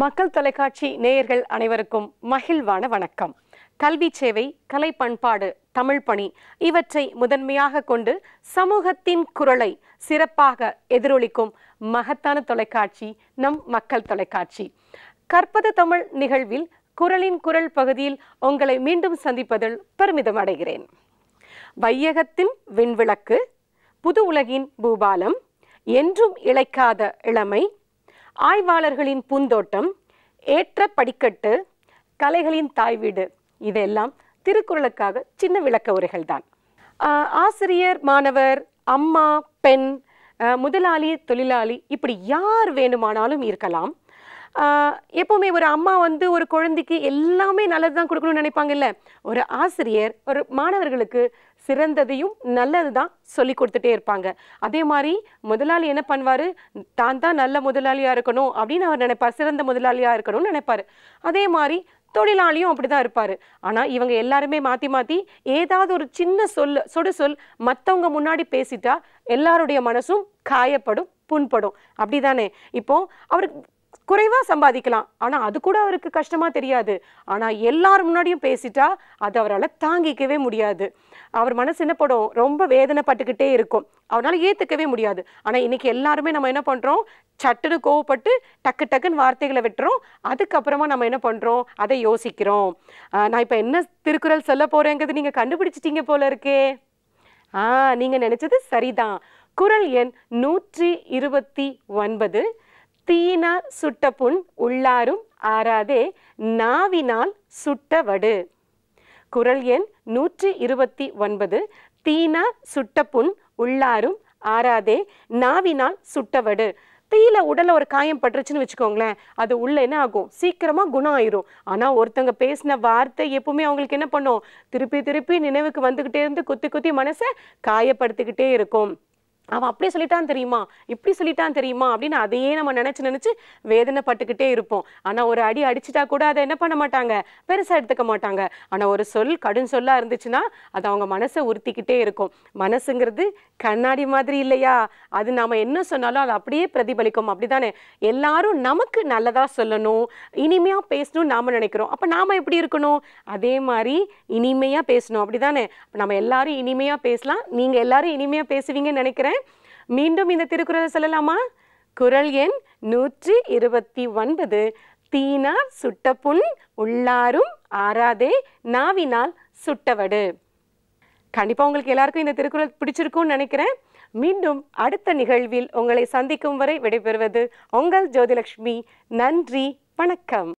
மக்கள் தொலைக்காட்சி நேயர்கள் அனைவருக்கும் மகிழ்வான வணக்கம் கல்வி சேவை கலை பண்பாடு தமிழ் பணி இவற்றை முதன்மையாக கொண்டு சமூகத்தின் குரலை சிறப்பாக எதிரொலிக்கும் மகத்தான தொலைக்காட்சி நம் மக்கள் தொலைக்காட்சி கற்பது தமிழ் நிகழ்வில் குரலின் குரல் பகுதியில் உங்களை மீண்டும் சந்திப்பதில் பெருமிதம் அடைகிறேன் வையகத்தின் விண்விளக்கு புது உலகின் பூபாலம் என்றும் இழைக்காத இளமை ஆய்வாளர்களின் பூந்தோட்டம் ஏற்ற படிக்கட்டு கலைகளின் தாய் வீடு இதெல்லாம் திருக்குறளுக்காக சின்ன விளக்க உரைகள் தான் ஆசிரியர் மாணவர் அம்மா பெண் முதலாளி தொழிலாளி இப்படி யார் வேண்டுமானாலும் இருக்கலாம் எப்போவுமே ஒரு அம்மா வந்து ஒரு குழந்தைக்கு எல்லாமே நல்லது தான் கொடுக்கணும்னு நினைப்பாங்கல்ல ஒரு ஆசிரியர் ஒரு மாணவர்களுக்கு சிறந்ததையும் நல்லது தான் சொல்லி கொடுத்துட்டே இருப்பாங்க அதே மாதிரி முதலாளி என்ன பண்ணுவார் தான் தான் நல்ல முதலாளியாக இருக்கணும் அப்படின்னு அவர் நினைப்பார் சிறந்த முதலாளியாக இருக்கணும்னு நினைப்பார் அதே மாதிரி தொழிலாளியும் அப்படி தான் இருப்பார் ஆனால் இவங்க எல்லாருமே மாற்றி மாற்றி ஏதாவது ஒரு சின்ன சொல் சொடு சொல் மற்றவங்க முன்னாடி பேசிட்டா எல்லாருடைய மனசும் காயப்படும் புண்படும் அப்படி தானே இப்போது அவருக்கு குறைவாக சம்பாதிக்கலாம் ஆனால் அது கூட அவருக்கு கஷ்டமாக தெரியாது ஆனால் எல்லார் முன்னாடியும் பேசிட்டா அது அவரால் தாங்கிக்கவே முடியாது அவர் மனசு என்ன படும் ரொம்ப வேதனைப்பட்டுக்கிட்டே இருக்கும் அவரால் ஏற்றுக்கவே முடியாது ஆனால் இன்னைக்கு எல்லாருமே நம்ம என்ன பண்ணுறோம் சட்டுன்னு கோவப்பட்டு டக்கு டக்குன்னு வார்த்தைகளை விட்டுறோம் அதுக்கப்புறமா நம்ம என்ன பண்ணுறோம் அதை யோசிக்கிறோம் நான் இப்போ என்ன திருக்குறள் சொல்ல போகிறேங்கிறது நீங்கள் கண்டுபிடிச்சிட்டிங்க போல இருக்கே ஆ நீங்கள் நினச்சது சரிதான் குரல் எண் நூற்றி இருபத்தி ஒன்பது தீனா சுட்ட புண் உள்ளாரும் ஆறாதே நாவினால் சுட்ட வடு குரல் எண் நூற்றி இருபத்தி ஒன்பது தீயினால் சுட்ட புண் உள்ளாரும் ஆறாதே நாவினால் சுட்ட வடு தீயில உடல ஒரு காயம் பட்டுருச்சுன்னு வச்சுக்கோங்களேன் அது உள்ள என்ன ஆகும் சீக்கிரமாக குணம் ஆயிரும் ஆனால் ஒருத்தங்க பேசின வார்த்தை எப்பவுமே அவங்களுக்கு என்ன பண்ணும் திருப்பி திருப்பி நினைவுக்கு வந்துக்கிட்டே இருந்து குத்தி குத்தி மனசை காயப்படுத்திக்கிட்டே இருக்கும் அவன் அப்படியே சொல்லிட்டான் தெரியுமா இப்படி சொல்லிட்டான் தெரியுமா அப்படின்னு அதையே நம்ம நினச்சி நினச்சி வேதனைப்பட்டுக்கிட்டே இருப்போம் ஆனால் ஒரு அடி அடிச்சிட்டா கூட அதை என்ன பண்ண மாட்டாங்க பெருசாக எடுத்துக்க மாட்டாங்க ஆனால் ஒரு சொல் கடும் சொல்லா இருந்துச்சுன்னா அது அவங்க மனசை உறுத்திக்கிட்டே இருக்கும் மனசுங்கிறது கண்ணாடி மாதிரி இல்லையா அது நாம் என்ன சொன்னாலும் அது அப்படியே பிரதிபலிக்கும் அப்படிதானே எல்லாரும் நமக்கு நல்லதாக சொல்லணும் இனிமையாக பேசணும் நாம் நினைக்கிறோம் அப்போ நாம் எப்படி இருக்கணும் அதே மாதிரி இனிமையாக பேசணும் அப்படி தானே நம்ம எல்லாரும் இனிமையாக பேசலாம் நீங்கள் எல்லாரும் இனிமையாக பேசுவீங்கன்னு நினைக்கிறேன் மீண்டும் இந்த திருக்குறளை சொல்லலாமா குரல் எண் நூற்றி இருபத்தி ஒன்பது தீனார் சுட்டப்புண் உள்ளாரும் ஆறாதே நாவினால் சுட்டவடு கண்டிப்பாக உங்களுக்கு எல்லாருக்கும் இந்த திருக்குறள் பிடிச்சிருக்கும்னு நினைக்கிறேன் மீண்டும் அடுத்த நிகழ்வில் உங்களை சந்திக்கும் வரை விடைபெறுவது உங்கள் ஜோதிலட்சுமி நன்றி வணக்கம்